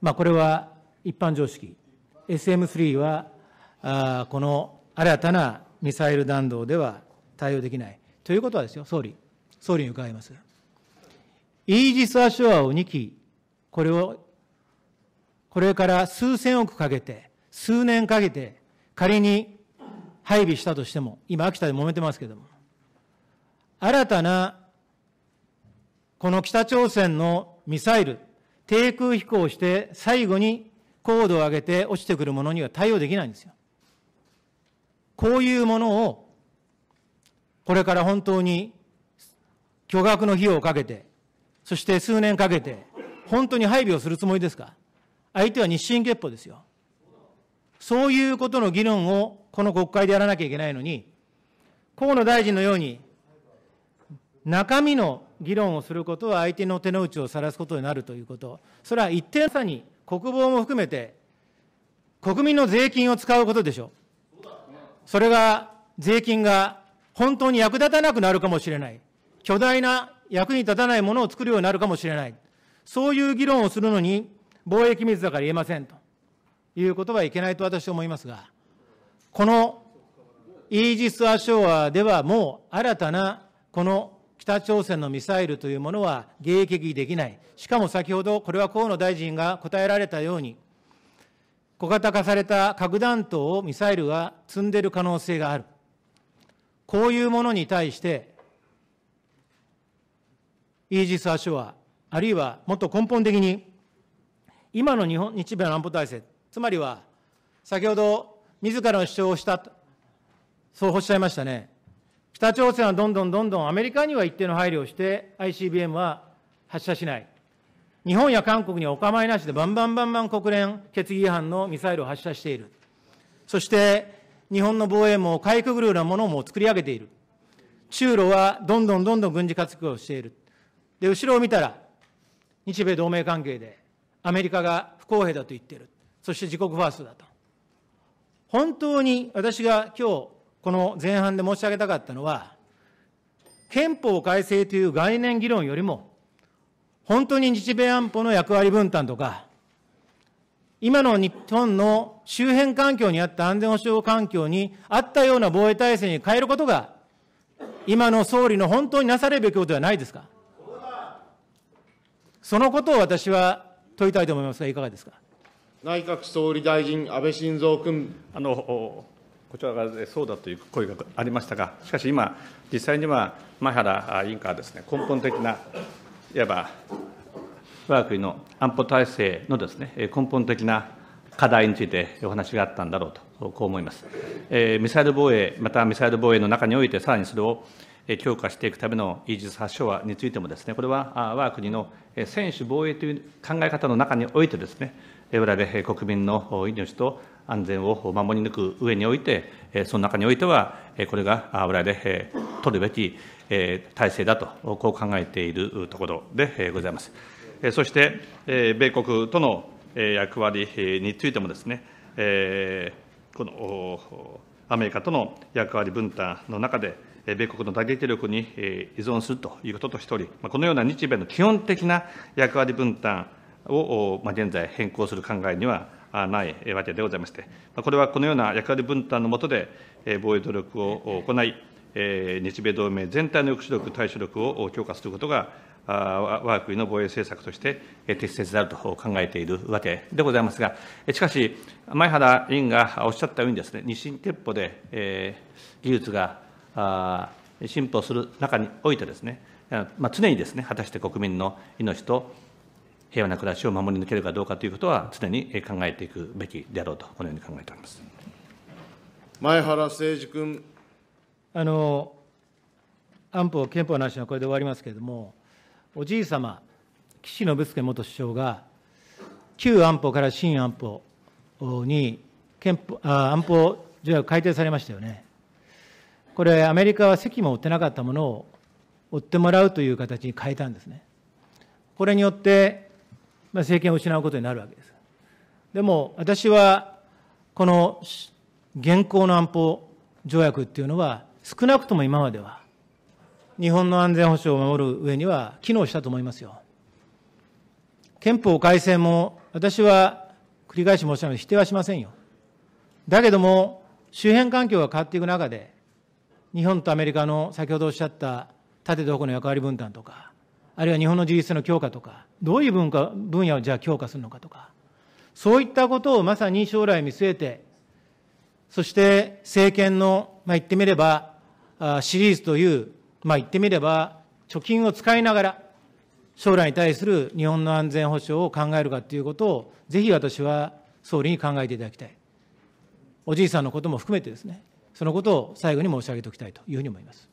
まあ、これは一般常識、SM3 はあこの新たなミサイル弾道では対応できない。ということはですよ、総理、総理に伺います。イージス・アショアを2機、これを、これから数千億かけて、数年かけて、仮に配備したとしても、今、秋田で揉めてますけれども、新たなこの北朝鮮のミサイル、低空飛行して最後に高度を上げて落ちてくるものには対応できないんですよ。こういうものを、これから本当に巨額の費用をかけて、そして数年かけて、本当に配備をするつもりですか相手は日進月歩ですよ。そういうことの議論をこの国会でやらなきゃいけないのに、河野大臣のように、中身の議論をすることは相手の手の内を晒すことになるということ、それは一定差に国防も含めて、国民の税金を使うことでしょう。それが、税金が本当に役立たなくなるかもしれない。巨大な役に立たないものを作るようになるかもしれない。そういう議論をするのに、貿易密だから言えませんということはいけないと私は思いますが、このイージス・アショアではもう新たなこの北朝鮮のミサイルというものは迎撃できない。しかも先ほど、これは河野大臣が答えられたように、小型化された核弾頭をミサイルが積んでいる可能性がある。こういうものに対して、イージス・アショア、あるいはもっと根本的に、今の日本日米の安保体制、つまりは、先ほど自らの主張をした、そうおっしゃいましたね。北朝鮮はどんどんどんどんアメリカには一定の配慮をして、ICBM は発射しない。日本や韓国にはお構いなしでバンバンバンバン国連決議違反のミサイルを発射している。そして、日本の防衛もかいくぐるようなものも作り上げている。中ロはどんどんどんどん軍事活動をしている。で、後ろを見たら、日米同盟関係でアメリカが不公平だと言っている。そして自国ファーストだと。本当に私が今日この前半で申し上げたかったのは、憲法改正という概念議論よりも、本当に日米安保の役割分担とか、今の日本の周辺環境にあった安全保障環境にあったような防衛体制に変えることが、今の総理の本当になされるべきことではないですか。そのことを私は問いたいと思いますが、いかがですか。内閣総理大臣、安倍晋三君。あのこちらがそうだという声がありましたが、しかし今、実際には前原委員からですね、根本的な、いわば我が国の安保体制のですね、根本的な課題についてお話があったんだろうと、こう思います。えミサイル防衛、またミサイル防衛の中において、さらにそれを強化していくためのイージス発射についてもですね、これは我が国の専守防衛という考え方の中においてですね、我々国民の命と安全を守り抜く上において、その中においては、これが我々取るべき体制だと、こう考えているところでございます。そして、米国との役割についてもですね、このアメリカとの役割分担の中で、米国の打撃力に依存するということとしており、このような日米の基本的な役割分担を、まあ、現在変更する考えにはないわけでございまして、これはこのような役割分担の下で、防衛努力を行い、日米同盟全体の抑止力、対処力を強化することが、我が国の防衛政策として適切であると考えているわけでございますが、しかし、前原委員がおっしゃったようにです、ね、日進鉄歩で技術が進歩する中においてですね、まあ、常にですね、果たして国民の命と平和な暮らしを守り抜けるかどうかということは、常に考えていくべきであろうと、このように考えております前原誠司君。あの安保、憲法の話はこれで終わりますけれども、おじい様、岸信介元首相が、旧安保から新安保に憲法あ安保条約改定されましたよね。これ、アメリカは席も追ってなかったものを追ってもらうという形に変えたんですね。これによってまあ、政権を失うことになるわけです。でも私はこの現行の安保条約っていうのは少なくとも今までは日本の安全保障を守る上には機能したと思いますよ。憲法改正も私は繰り返し申し上げる否定はしませんよ。だけども周辺環境が変わっていく中で日本とアメリカの先ほどおっしゃった縦と横の役割分担とかあるいは日本の自立の強化とか、どういう分化分野をじゃあ強化するのかとか、そういったことをまさに将来見据えて、そして政権の、まあ、言ってみれば、シリーズという、まあ、言ってみれば、貯金を使いながら、将来に対する日本の安全保障を考えるかということを、ぜひ私は総理に考えていただきたい。おじいさんのことも含めてですね、そのことを最後に申し上げておきたいというふうに思います。